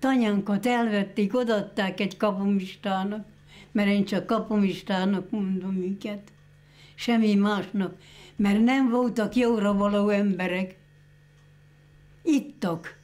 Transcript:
tanyánkat elvették, odaadták egy kapomistának, mert én csak kapomistának mondom őket, semmi másnak, mert nem voltak jóra való emberek. Ittak.